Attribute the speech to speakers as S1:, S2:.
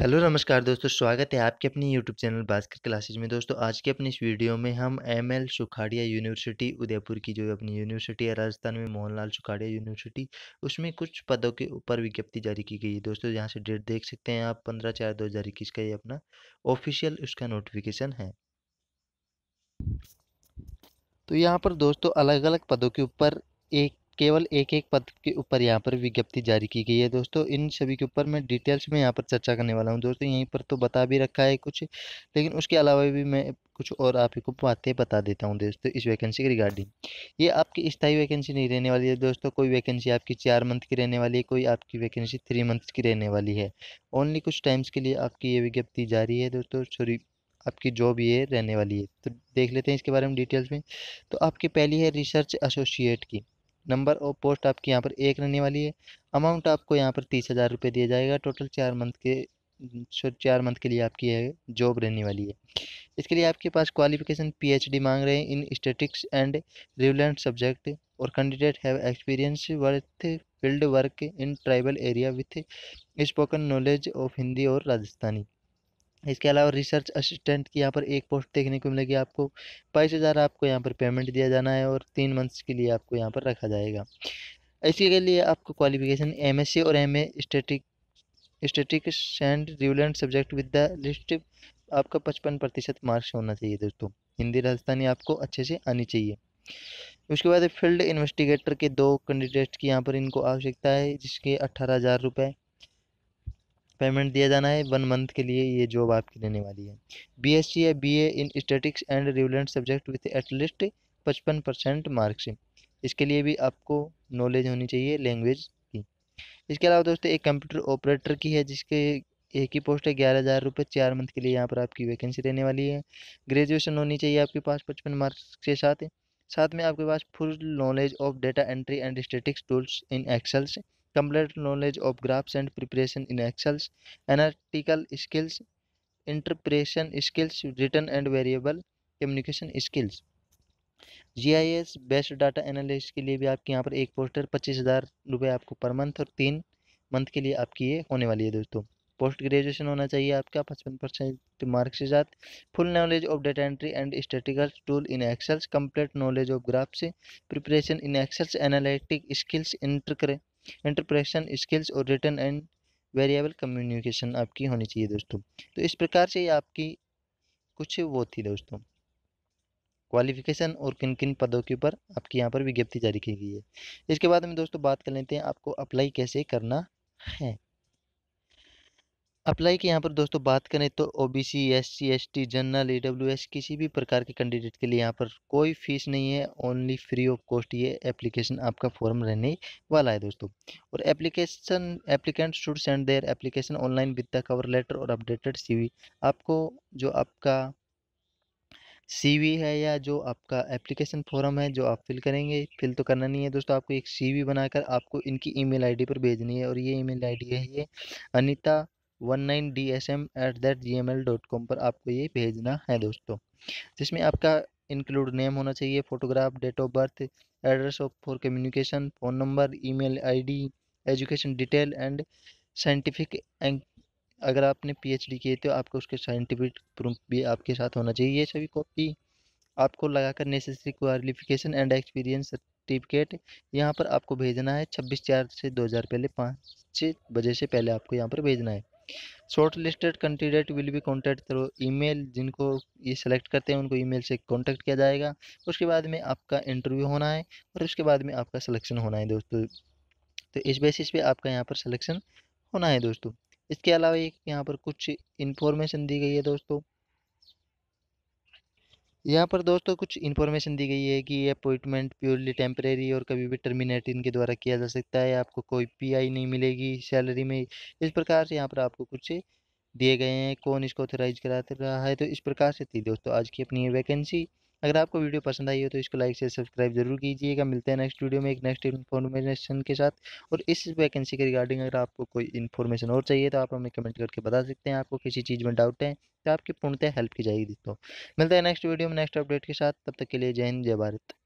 S1: hello नमस्कार दोस्तों स्वागत है आपके अपने यूट्यूब चैनल भास्कर क्लासेज में दोस्तों आज के अपने इस वीडियो में हम M L Sukhadia university Udaipur की जो अपनी यूनिवर्सिटी है राजस्थान में मोहनलाल सुखाड़िया यूनिवर्सिटी उसमें कुछ पदों के ऊपर विज्ञप्ति जारी की गई है दोस्तों यहाँ से डेट देख सकते हैं आप पंद्रह चार दो हज़ार इक्कीस का ये अपना ऑफिशियल उसका नोटिफिकेशन है तो यहाँ पर दोस्तों अलग अलग पदों के ऊपर एक केवल एक एक पद के ऊपर यहाँ पर विज्ञप्ति जारी की गई है दोस्तों इन सभी के ऊपर मैं डिटेल्स में यहाँ पर चर्चा करने वाला हूँ दोस्तों यहीं पर तो बता भी रखा है कुछ लेकिन उसके अलावा भी मैं कुछ और आप ही को बातें बता देता हूँ दोस्तों इस वैकेंसी के रिगार्डिंग ये आपकी स्थायी वैकेंसी नहीं रहने वाली है दोस्तों कोई वैकेंसी आपकी चार मंथ की रहने वाली है कोई आपकी वैकेंसी थ्री मंथ की रहने वाली है ओनली कुछ टाइम्स के लिए आपकी ये विज्ञप्ति जारी है दोस्तों सॉरी आपकी जॉब ये रहने वाली है तो देख लेते हैं इसके बारे में डिटेल्स में तो आपकी पहली है रिसर्च एसोसिएट की नंबर और पोस्ट आपकी यहाँ पर एक रहने वाली है अमाउंट आपको यहाँ पर तीस हज़ार रुपये दिया जाएगा टोटल चार मंथ के चार मंथ के लिए आपकी है जॉब रहने वाली है इसके लिए आपके पास क्वालिफिकेशन पीएचडी मांग रहे हैं in statistics and relevant subject और candidate have experience worth field work in tribal area with spoken knowledge of Hindi और राजस्थानी इसके अलावा रिसर्च असिस्टेंट की यहाँ पर एक पोस्ट देखने को मिलेगी आपको बाईस हज़ार आपको यहाँ पर पेमेंट दिया जाना है और तीन मंथ्स के लिए आपको यहाँ पर रखा जाएगा इसी के लिए आपको क्वालिफिकेशन एम और M A static statistics and relevant subject with the list आपका पचपन प्रतिशत मार्क्स होना चाहिए दोस्तों हिंदी राजस्थानी आपको अच्छे से आनी चाहिए उसके बाद फील्ड इन्वेस्टिगेटर के दो कैंडिडेट की यहाँ पर इनको आवश्यकता है जिसके अट्ठारह हज़ार रुपये पेमेंट दिया जाना है वन मंथ के लिए ये जॉब आपकी लेने वाली है बी एस सी या B A in statistics and relevant subject with at least पचपन परसेंट मार्क्स इसके लिए भी आपको नॉलेज होनी चाहिए लैंग्वेज की इसके अलावा दोस्तों एक कंप्यूटर ऑपरेटर की है जिसके एक ही पोस्ट है ग्यारह हज़ार रुपये चार मंथ के लिए यहाँ पर आपकी वैकेंसी रहने वाली है ग्रेजुएशन होनी चाहिए आपके पास पचपन मार्क्स के साथ साथ में आपके पास full knowledge of data entry and statistics tools in excels complete knowledge of graphs and preparation in excels analytical skills interpretation skills written and verbal communication skills G I S best data analyst के लिए भी आपके यहाँ पर एक poster पच्चीस हज़ार रुपये आपको पर मंथ और तीन मंथ के लिए आपकी ये होने वाली है दोस्तों पोस्ट ग्रेजुएशन होना चाहिए आपका पचपन परसेंट मार्क्स के साथ full knowledge of data entry and statistical tool in excels complete knowledge of graphs preparation in excels analytic skills inter interpretation skills और रिटर्न एंड वेरिएबल कम्युनिकेशन आपकी होनी चाहिए दोस्तों तो इस प्रकार से आपकी कुछ वो थी दोस्तों क्वालिफिकेशन और किन किन पदों के ऊपर आपकी यहाँ पर विज्ञप्ति जारी की गई है इसके बाद हम दोस्तों बात कर लेते हैं आपको अप्लाई कैसे करना है अप्लाई की यहाँ पर दोस्तों बात करें तो O B C S C S T general E W S किसी भी प्रकार के कैंडिडेट के लिए यहाँ पर कोई फीस नहीं है ओनली फ्री ऑफ कॉस्ट ये एप्लीकेशन आपका फॉर्म रहने वाला है दोस्तों और application applicant should send their application online with the cover letter और अपडेटेड सी आपको जो आपका वी है या जो आपका एप्लीकेशन फॉर्म है जो आप फिल करेंगे फिल तो करना नहीं है दोस्तों आपको एक वी बनाकर आपको इनकी आई डी पर भेजनी है और ये आई डी है ये Anita one nine D S M at that G M L dot com पर आपको ये भेजना है दोस्तों जिसमें आपका इंक्लूड नेम होना चाहिए photograph date of birth address of for communication phone number email ID education detail and scientific अगर आपने पीएचडी किए तो आपको उसके साइंटिफिक प्रूफ भी आपके साथ होना चाहिए ये सभी कॉपी आपको लगाकर necessary qualification and experience certificate यहाँ पर आपको भेजना है छब्बीस चार से दो हज़ार पहले पाँच बजे से पहले आपको यहाँ पर भेजना है short listed candidate will be contact E email जिनको ये सेलेक्ट करते हैं उनको ईमेल से कॉन्टैक्ट किया जाएगा उसके बाद में आपका इंटरव्यू होना है और उसके बाद में आपका सिलेक्शन होना है दोस्तों तो इस बेसिस पे आपका यहाँ पर सिलेक्शन होना है दोस्तों इसके अलावा एक यहाँ पर कुछ इन्फॉर्मेशन दी गई है दोस्तों यहाँ पर दोस्तों कुछ इन्फॉर्मेशन दी गई है कि ये अपॉइंटमेंट प्योरली टेम्परेरी और कभी भी टर्मिनेट इनके द्वारा किया जा सकता है आपको कोई पीआई नहीं मिलेगी सैलरी में इस प्रकार से यहाँ पर आपको कुछ दिए गए हैं कौन इसको ऑथोराइज करा रहा है तो इस प्रकार से थी दोस्तों आज की अपनी ये वैकेंसी अगर आपको वीडियो पसंद आई हो तो इसको लाइक से सब्सक्राइब जरूर कीजिएगा मिलते हैं नेक्स्ट वीडियो में एक नेक्स्ट इन्फॉर्मेशन के साथ और इस वैकेंसी के रिगार्डिंग अगर आपको कोई इन्फॉर्मेशन और चाहिए तो आप हमें कमेंट करके बता सकते हैं आपको किसी चीज़ में डाउट है तो आपकी पूर्णतः हेल्प की जाएगी दोस्तों मिलते हैं नेक्स्ट वीडियो में नेक्स्ट अपडेट के साथ तब तक के लिए जय हिंद जय भारत